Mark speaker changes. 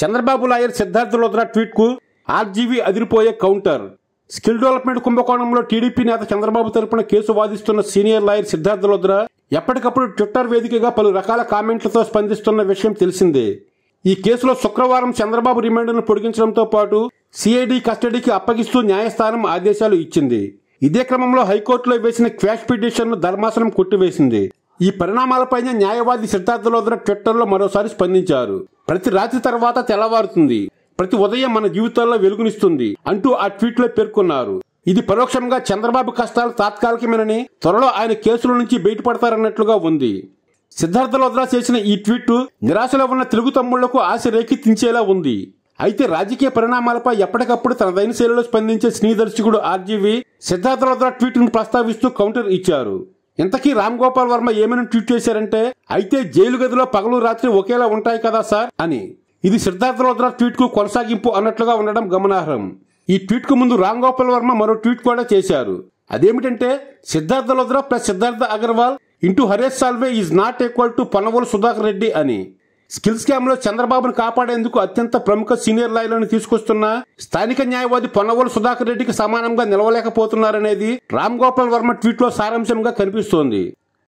Speaker 1: చంద్రబాబు నాయర్ ట్వీట్ ట్వీట్కు ఆర్జీవీ అదిరిపోయే కౌంటర్ స్కిల్ డెవలప్మెంట్ కుంభకోణంలో టీడీపీ నేత చంద్రబాబు తరపున కేసు వాదిస్తున్న సీనియర్ లాయర్ సిద్ధార్థలోద్ర ఎప్పటికప్పుడు ట్విట్టర్ వేదికగా పలు రకాల కామెంట్లతో స్పందిస్తున్న విషయం తెలిసిందే ఈ కేసులో శుక్రవారం చంద్రబాబు ను పొడిగించడంతో పాటు సిఐడి కస్టడీకి అప్పగిస్తూ న్యాయస్థానం ఆదేశాలు ఇచ్చింది ఇదే క్రమంలో హైకోర్టులో వేసిన క్వాష్ పిటిషన్ను ధర్మాసనం కొట్టివేసింది ఈ పరిణామాలపైనే న్యాయవాది సిద్ధార్థలోద్ర ట్విట్టర్లో మరోసారి స్పందించారు ప్రతి రాత్రి తర్వాత తెల్లవారుతుంది ప్రతి ఉదయం మన జీవితాల్లో వెలుగునిస్తుంది అంటూ ఆ ట్వీట్లో పేర్కొన్నారు ఇది పరోక్షంగా చంద్రబాబు కష్టాలు తాత్కాలికమేనని త్వరలో ఆయన కేసుల నుంచి బయటపడతారన్నట్లుగా ఉంది సిద్ధార్థ లోద్రా చేసిన ఈ ట్వీట్ నిరాశలో ఉన్న తెలుగు తమ్ముళ్లకు ఆశ రేకెత్తించేలా ఉంది అయితే రాజకీయ పరిణామాలపై ఎప్పటికప్పుడు తనదైన శైలిలో స్పందించే సినీ దర్శకుడు ఆర్జీవి సిద్ధార్థ లోద్రా ట్వీట్ను ప్రస్తావిస్తూ కౌంటర్ ఇచ్చారు ఇంతకీ రామ్ గోపాల్ వర్మ ఏమైనా ట్వీట్ చేశారంటే అయితే జైలు గదిలో పగలు రాత్రి ఒకేలా ఉంటాయి కదా సార్ అని ఇది సిద్ధార్థ లోద్రా ట్వీట్ కు కొనసాగింపు అన్నట్లుగా ఉండడం గమనార్హం ఈ ట్వీట్ కు ముందు రామ్ గోపాల్ వర్మ మరో ట్వీట్ కూడా చేశారు అదేమిటంటే Siddharth Luthra plus Siddharth Agarwal into Harish Salve is not equal to Ponnavolu Sudhakar Reddy అని స్కిల్ స్కామ్ లో చంద్రబాబును కాపాడేందుకు అత్యంత ప్రముఖ సీనియర్ లాయర్లను తీసుకొస్తున్న స్థానిక న్యాయవాది పొన్నవోలు సుధాకర్ రెడ్డికి సమానంగా నిలవలేకపోతున్నారనేది రామ్ గోపాల్ వర్మ ట్వీట్ లో సారాంశంగా కనిపిస్తోంది